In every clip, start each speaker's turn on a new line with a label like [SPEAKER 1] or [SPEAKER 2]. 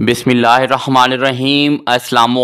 [SPEAKER 1] बिसमीम् अल्लाम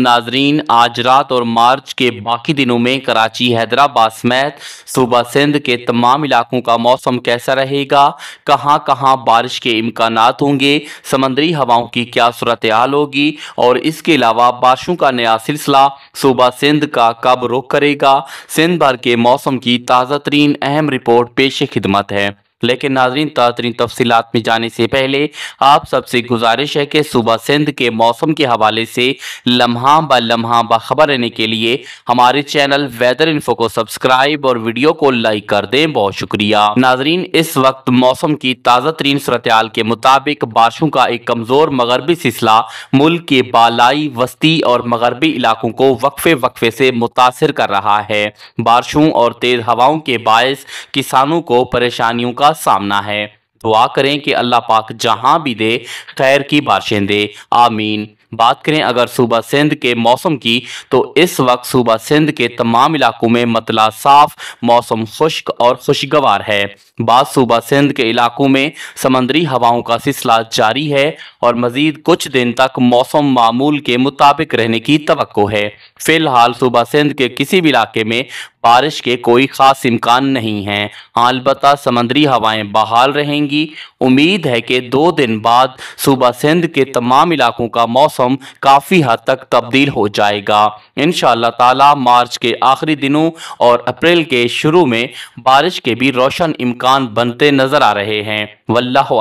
[SPEAKER 1] नाजरीन आज रात और मार्च के बाकी दिनों में कराची हैदराबाद समेत सूबा सिंध के तमाम इलाकों का मौसम कैसा रहेगा कहां कहां बारिश के इम्कान होंगे समंदरी हवाओं की क्या सूरत हाल होगी और इसके अलावा बारिशों का नया सिलसिला सूबा सिंध का कब रुख करेगा सिंध भर के मौसम की ताज़ा तरीन अहम रिपोर्ट पेश खिदमत है लेकिन नाजरीन तरीन तफसीत में जाने से पहले आप सबसे गुजारिश है कि सुबह सिंध के मौसम के हवाले से लम्हा ब लम्हा बाखबर रहने के लिए हमारे चैनल वेदर इन्फो को सब्सक्राइब और वीडियो को लाइक कर दें बहुत शुक्रिया नाजरीन इस वक्त मौसम की ताज़ा तरीन सूरतयाल के मुताबिक बारिशों का एक कमज़ोर मगरबी सिलसिला मुल्क के बालाई वस्ती और मगरबी इलाकों को वक्फे वक्फे से मुतासर कर रहा है बारिशों और तेज़ हवाओं के बायस किसानों को परेशानियों का सामना है दुआ करें कि अल्लाह पाक जहाँ भी दे खैर की बारिशें दे आमीन बात करें अगर सूबा सिंध के मौसम की तो इस वक्त सूबा सिंध के तमाम इलाकों में मतला साफ मौसम खुश्क और खुशगवार है बाद सूबा सिंध के इलाकों में समंदरी हवाओं का सिलसिला जारी है और मजीद कुछ दिन तक मौसम मामूल के मुताबिक रहने की तो है फिलहाल सूबा सिंध के किसी भी इलाके में बारिश के कोई ख़ास इम्कान नहीं है अलबत् समंदरी हवाएं बहाल रहेंगी उम्मीद है कि दो दिन बाद सूबा सिंध के तमाम इलाकों का मौसम मौसम काफ़ी हद तक तब्दील हो जाएगा इन ताला मार्च के आखिरी दिनों और अप्रैल के शुरू में बारिश के भी रोशन इम्कान बनते नज़र आ रहे हैं वल्लाह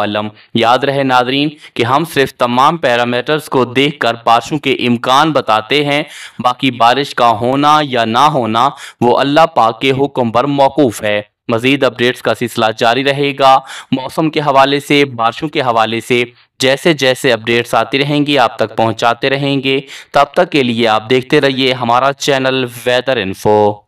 [SPEAKER 1] याद रहे नादरीन कि हम सिर्फ तमाम पैरामीटर्स को देख कर बारिशों के इम्कान बताते हैं बाकी बारिश का होना या ना होना वो अल्लाह पाक के हुक्म पर मौकूफ़ है मजीद अपडेट्स का सिलसिला जारी रहेगा मौसम के हवाले से बारिशों के हवाले से जैसे जैसे अपडेट्स आती रहेंगी आप तक पहुंचाते रहेंगे तब तक के लिए आप देखते रहिए हमारा चैनल वेदर इन्फो